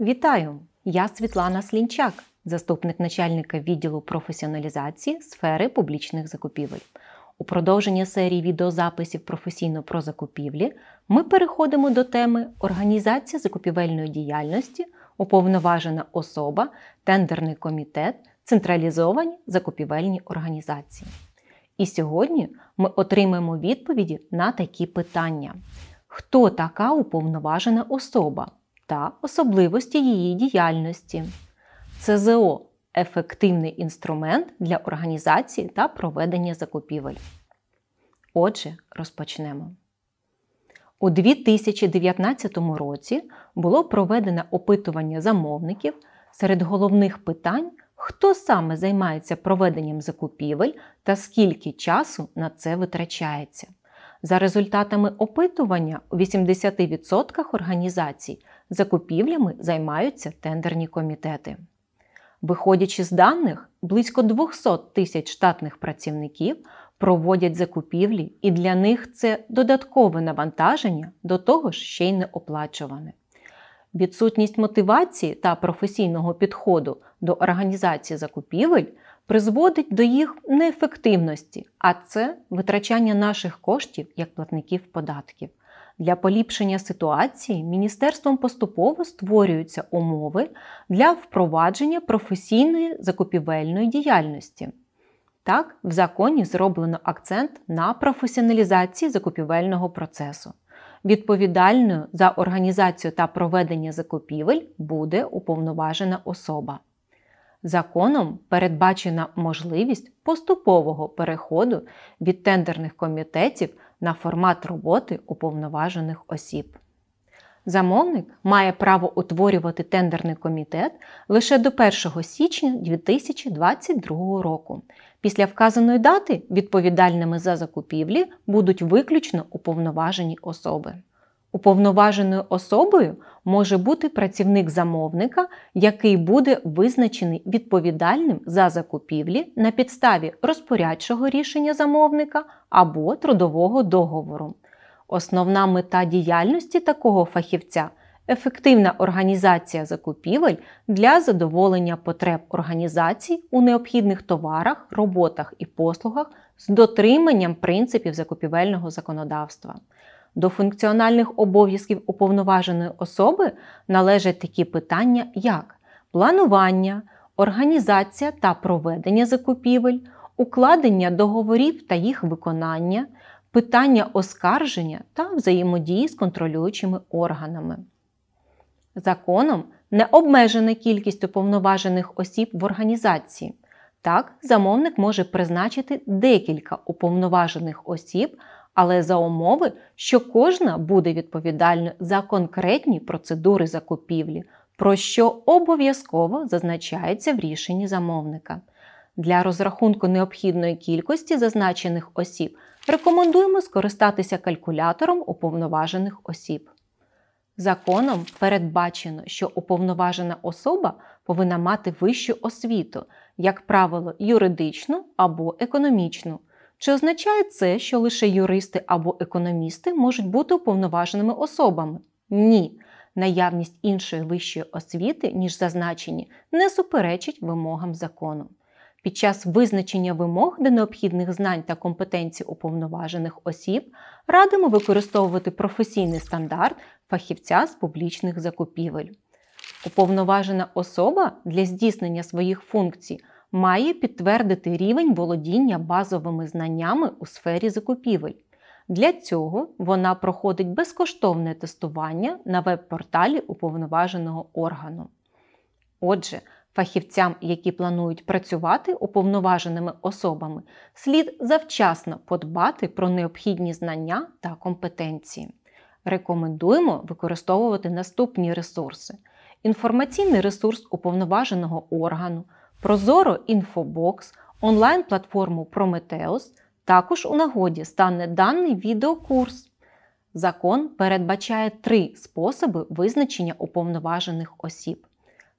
Вітаю! Я Світлана Слінчак, заступник начальника відділу професіоналізації сфери публічних закупівель. У продовження серії відеозаписів професійно про закупівлі ми переходимо до теми Організація закупівельної діяльності, уповноважена особа, тендерний комітет, централізовані закупівельні організації. І сьогодні ми отримаємо відповіді на такі питання: хто така уповноважена особа? та особливості її діяльності. ЦЗО ефективний інструмент для організації та проведення закупівель. Отже, розпочнемо. У 2019 році було проведено опитування замовників серед головних питань, хто саме займається проведенням закупівель та скільки часу на це витрачається. За результатами опитування, у 80% організацій закупівлями займаються тендерні комітети. Виходячи з даних, близько 200 тисяч штатних працівників проводять закупівлі, і для них це додаткове навантаження, до того ж ще й не оплачуване. Відсутність мотивації та професійного підходу до організації закупівель призводить до їх неефективності, а це витрачання наших коштів як платників податків. Для поліпшення ситуації міністерством поступово створюються умови для впровадження професійної закупівельної діяльності. Так, в законі зроблено акцент на професіоналізації закупівельного процесу. Відповідальною за організацію та проведення закупівель буде уповноважена особа. Законом передбачена можливість поступового переходу від тендерних комітетів на формат роботи уповноважених осіб. Замовник має право утворювати тендерний комітет лише до 1 січня 2022 року. Після вказаної дати відповідальними за закупівлі будуть виключно уповноважені особи. Уповноваженою особою може бути працівник замовника, який буде визначений відповідальним за закупівлі на підставі розпорядчого рішення замовника або трудового договору. Основна мета діяльності такого фахівця ефективна організація закупівель для задоволення потреб організацій у необхідних товарах, роботах і послугах з дотриманням принципів закупівельного законодавства. До функціональних обов'язків уповноваженої особи належать такі питання, як планування, організація та проведення закупівель, укладення договорів та їх виконання, питання оскарження та взаємодії з контролюючими органами. Законом не обмежена кількість уповноважених осіб в організації. Так, замовник може призначити декілька уповноважених осіб але за умови, що кожна буде відповідальна за конкретні процедури закупівлі, про що обов'язково зазначається в рішенні замовника. Для розрахунку необхідної кількості зазначених осіб рекомендуємо скористатися калькулятором уповноважених осіб. Законом передбачено, що уповноважена особа повинна мати вищу освіту, як правило, юридичну або економічну. Чи означає це, що лише юристи або економісти можуть бути уповноваженими особами? Ні. Наявність іншої вищої освіти, ніж зазначені, не суперечить вимогам закону. Під час визначення вимог до необхідних знань та компетенцій уповноважених осіб радимо використовувати професійний стандарт фахівця з публічних закупівель. Уповноважена особа для здійснення своїх функцій має підтвердити рівень володіння базовими знаннями у сфері закупівель. Для цього вона проходить безкоштовне тестування на веб-порталі уповноваженого органу. Отже, фахівцям, які планують працювати уповноваженими особами, слід завчасно подбати про необхідні знання та компетенції. Рекомендуємо використовувати наступні ресурси: інформаційний ресурс уповноваженого органу, Прозоро інфобокс, онлайн-платформу Прометеус також у нагоді стане даний відеокурс. Закон передбачає три способи визначення уповноважених осіб.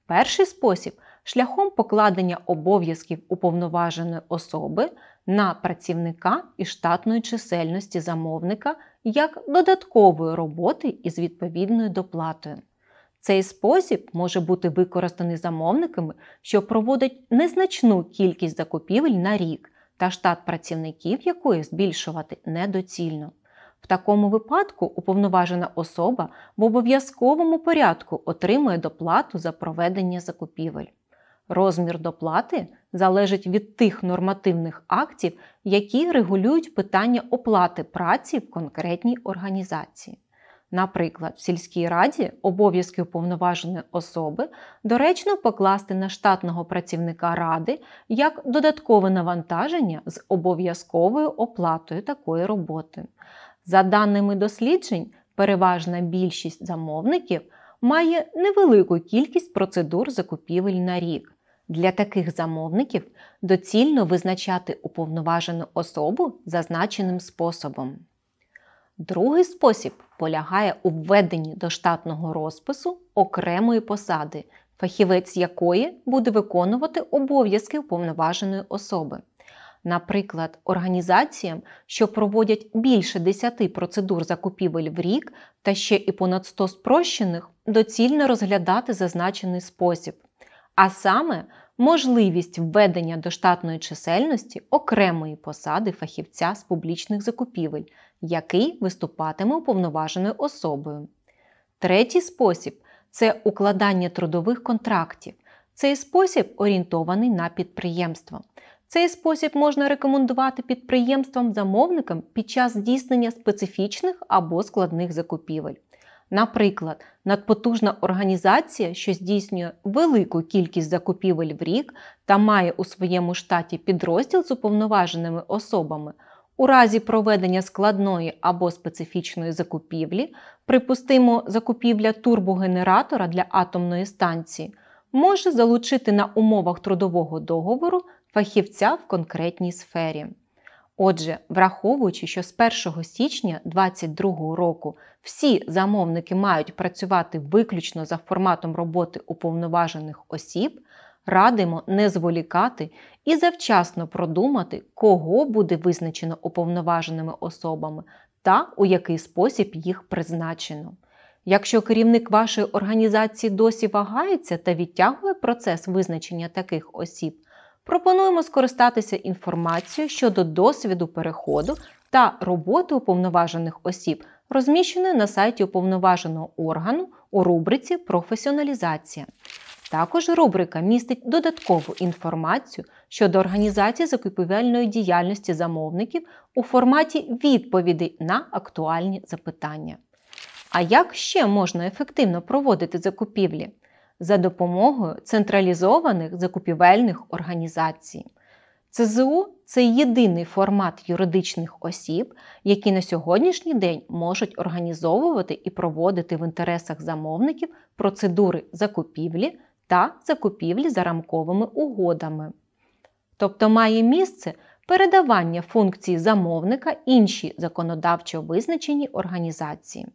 Перший спосіб шляхом покладення обов'язків уповноваженої особи на працівника і штатної чисельності замовника як додаткової роботи із відповідною доплатою. Цей спосіб може бути використаний замовниками, що проводять незначну кількість закупівель на рік, та штат працівників якої збільшувати недоцільно. В такому випадку уповноважена особа в обов'язковому порядку отримує доплату за проведення закупівель. Розмір доплати залежить від тих нормативних актів, які регулюють питання оплати праці в конкретній організації. Наприклад, в сільській раді обов'язки уповноваженої особи доречно покласти на штатного працівника ради як додаткове навантаження з обов'язковою оплатою такої роботи. За даними досліджень, переважна більшість замовників має невелику кількість процедур закупівель на рік. Для таких замовників доцільно визначати уповноважену особу зазначеним способом. Другий спосіб полягає у введенні до штатного розпису окремої посади, фахівець якої буде виконувати обов'язки уповноваженої особи. Наприклад, організаціям, що проводять більше 10 процедур закупівель в рік та ще і понад 100 спрощених, доцільно розглядати зазначений спосіб, а саме можливість введення до штатної чисельності окремої посади фахівця з публічних закупівель, який виступатиме уповноваженою особою. Третій спосіб це укладання трудових контрактів. Цей спосіб орієнтований на підприємство. Цей спосіб можна рекомендувати підприємствам-замовникам під час здійснення специфічних або складних закупівель. Наприклад, надпотужна організація, що здійснює велику кількість закупівель в рік та має у своєму штаті підрозділ з уповноваженими особами, у разі проведення складної або специфічної закупівлі, припустимо, закупівля турбогенератора для атомної станції, може залучити на умовах трудового договору фахівця в конкретній сфері. Отже, враховуючи, що з 1 січня 2022 року всі замовники мають працювати виключно за форматом роботи уповноважених осіб, радимо не зволікати і завчасно продумати, кого буде визначено уповноваженими особами та у який спосіб їх призначено. Якщо керівник вашої організації досі вагається та відтягує процес визначення таких осіб, пропонуємо скористатися інформацією щодо досвіду переходу та роботи уповноважених осіб, розміщеної на сайті уповноваженого органу у рубриці Професіоналізація. Також рубрика містить додаткову інформацію щодо організації закупівельної діяльності замовників у форматі відповіді на актуальні запитання. А як ще можна ефективно проводити закупівлі? за допомогою централізованих закупівельних організацій. ЦЗУ це єдиний формат юридичних осіб, які на сьогоднішній день можуть організовувати і проводити в інтересах замовників процедури закупівлі та закупівлі за рамковими угодами. Тобто має місце передавання функцій замовника іншій законодавчо визначеній організації.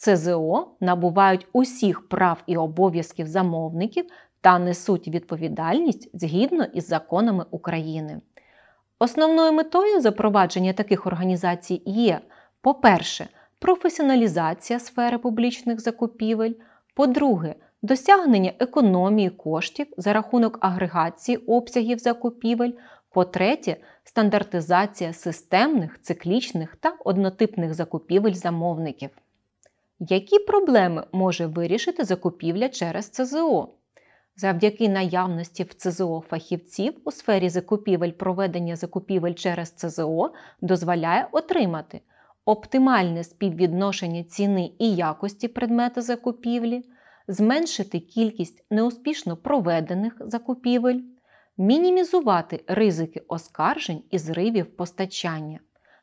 ЦЗО набувають усіх прав і обов'язків замовників та несуть відповідальність згідно із законами України. Основною метою запровадження таких організацій є, по-перше, професіоналізація сфери публічних закупівель, по-друге, досягнення економії коштів за рахунок агрегації обсягів закупівель, по-третє, стандартизація системних, циклічних та однотипних закупівель замовників. Які проблеми може вирішити закупівля через ЦЗО? Завдяки наявності в ЦЗО фахівців у сфері закупівель проведення закупівель через ЦЗО дозволяє отримати оптимальне співвідношення ціни і якості предмета закупівлі, зменшити кількість неуспішно проведених закупівель, мінімізувати ризики оскаржень і зривів постачання.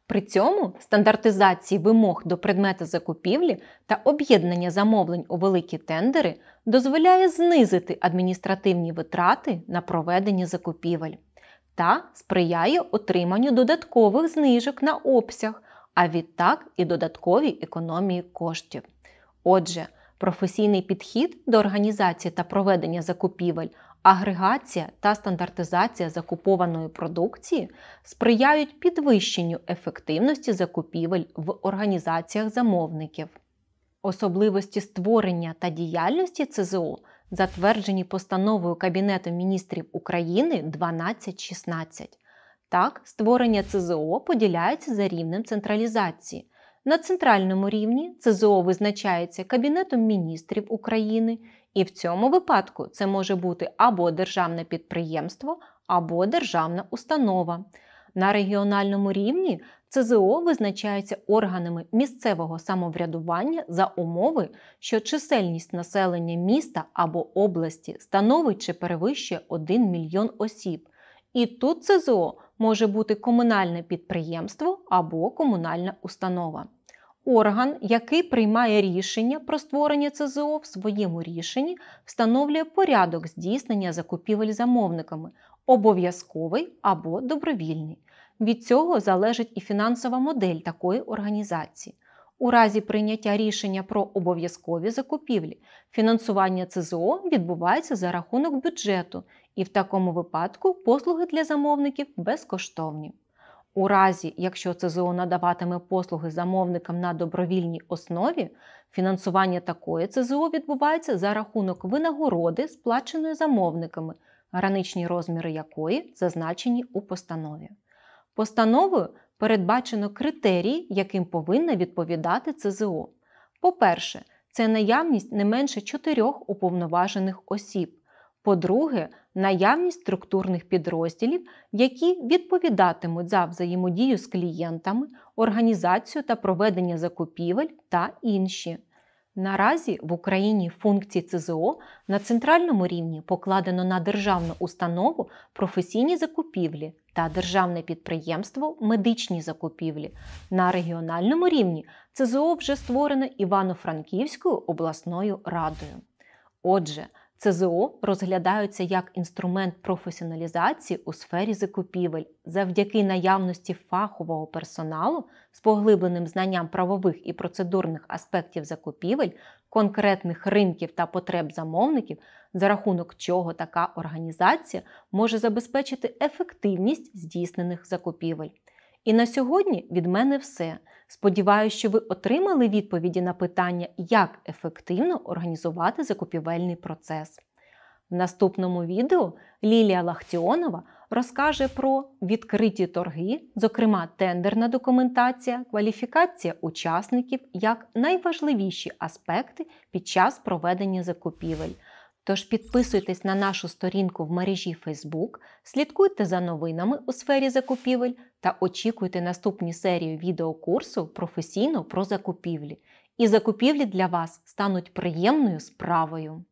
При цьому стандартизації вимог до предмета закупівлі та об'єднання замовлень у великі тендери дозволяє знизити адміністративні витрати на проведення закупівель та сприяє отриманню додаткових знижок на обсяг, а відтак і додатковій економії коштів. Отже, професійний підхід до організації та проведення закупівель агрегація та стандартизація закупованої продукції сприяють підвищенню ефективності закупівель в організаціях замовників. Особливості створення та діяльності ЦЗО затверджені постановою Кабінету міністрів України 1216. Так, створення ЦЗО поділяється за рівнем централізації. На центральному рівні ЦЗО визначається Кабінетом міністрів України, і в цьому випадку це може бути або державне підприємство, або державна установа. На регіональному рівні ЦЗО визначається органами місцевого самоврядування за умови, що чисельність населення міста або області становить чи перевищує 1 мільйон осіб. І тут ЦЗО може бути комунальне підприємство або комунальна установа. Орган, який приймає рішення про створення ЦЗО в своєму рішенні, встановлює порядок здійснення закупівель замовниками, обов'язковий або добровільний. Від цього залежить і фінансова модель такої організації. У разі прийняття рішення про обов'язкові закупівлі, фінансування ЦЗО відбувається за рахунок бюджету, і в такому випадку послуги для замовників безкоштовні. У разі, якщо ЦЗО надаватиме послуги замовникам на добровільній основі, фінансування такої ЦЗО відбувається за рахунок винагороди, сплаченої замовниками, граничні розміри якої зазначені у постанові. Постановою передбачено критерії, яким повинна відповідати ЦЗО. По-перше, це наявність не менше чотирьох уповноважених осіб, по-друге, наявність структурних підрозділів, які відповідатимуть за взаємодію з клієнтами, організацію та проведення закупівель та інші. Наразі в Україні функції ЦЗО на центральному рівні покладено на державну установу професійні закупівлі та державне підприємство медичні закупівлі. На регіональному рівні ЦЗО вже створено Івано-Франківською обласною радою. Отже, ЦЗО розглядаються як інструмент професіоналізації у сфері закупівель завдяки наявності фахового персоналу з поглибленим знанням правових і процедурних аспектів закупівель, конкретних ринків та потреб замовників, за рахунок чого така організація може забезпечити ефективність здійснених закупівель. І на сьогодні від мене все. Сподіваюсь, що ви отримали відповіді на питання, як ефективно організувати закупівельний процес. В наступному відео Лілія Лахтіонова розкаже про відкриті торги, зокрема тендерна документація, кваліфікація учасників як найважливіші аспекти під час проведення закупівель. Тож підписуйтесь на нашу сторінку в мережі Facebook, слідкуйте за новинами у сфері закупівель та очікуйте наступні серії відеокурсу професійно про закупівлі. І закупівлі для вас стануть приємною справою.